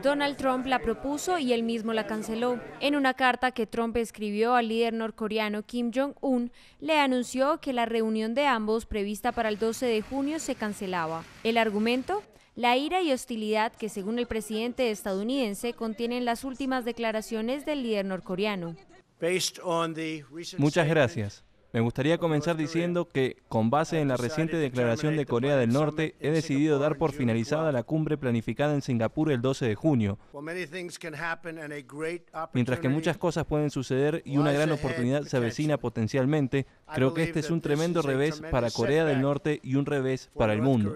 Donald Trump la propuso y él mismo la canceló. En una carta que Trump escribió al líder norcoreano Kim Jong-un, le anunció que la reunión de ambos prevista para el 12 de junio se cancelaba. El argumento, la ira y hostilidad que, según el presidente estadounidense, contienen las últimas declaraciones del líder norcoreano. Muchas gracias. Me gustaría comenzar diciendo que, con base en la reciente declaración de Corea del Norte, he decidido dar por finalizada la cumbre planificada en Singapur el 12 de junio. Mientras que muchas cosas pueden suceder y una gran oportunidad se avecina potencialmente, creo que este es un tremendo revés para Corea del Norte y un revés para el mundo.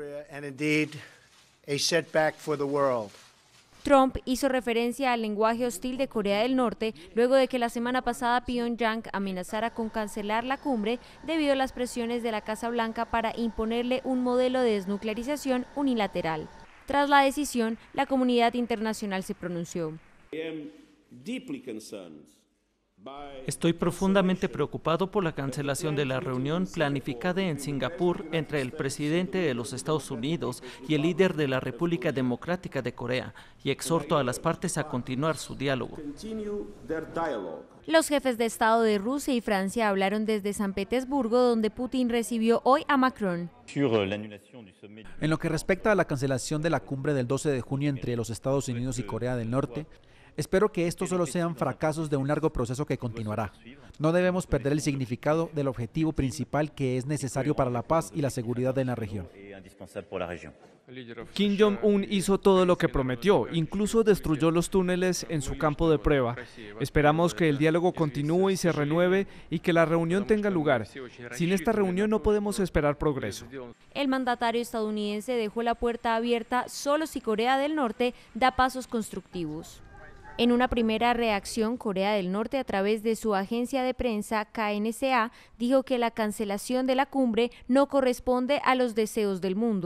Trump hizo referencia al lenguaje hostil de Corea del Norte luego de que la semana pasada Pyongyang amenazara con cancelar la cumbre debido a las presiones de la Casa Blanca para imponerle un modelo de desnuclearización unilateral. Tras la decisión, la comunidad internacional se pronunció. Estoy profundamente preocupado por la cancelación de la reunión planificada en Singapur entre el presidente de los Estados Unidos y el líder de la República Democrática de Corea y exhorto a las partes a continuar su diálogo. Los jefes de Estado de Rusia y Francia hablaron desde San Petersburgo, donde Putin recibió hoy a Macron. Eh, en lo que respecta a la cancelación de la cumbre del 12 de junio entre los Estados Unidos y Corea del Norte, Espero que estos solo sean fracasos de un largo proceso que pues, continuará. Pues, no debemos perder el significado del objetivo principal que es necesario para la paz y la seguridad en la región. Eh, Kim Jong-un hizo todo lo que prometió, incluso destruyó los túneles en su campo de prueba. Esperamos que el diálogo continúe y se renueve y que la reunión tenga lugar. Sin esta reunión no podemos esperar progreso. El mandatario estadounidense dejó la puerta abierta solo si Corea del Norte da pasos constructivos. En una primera reacción, Corea del Norte, a través de su agencia de prensa KNSA, dijo que la cancelación de la cumbre no corresponde a los deseos del mundo.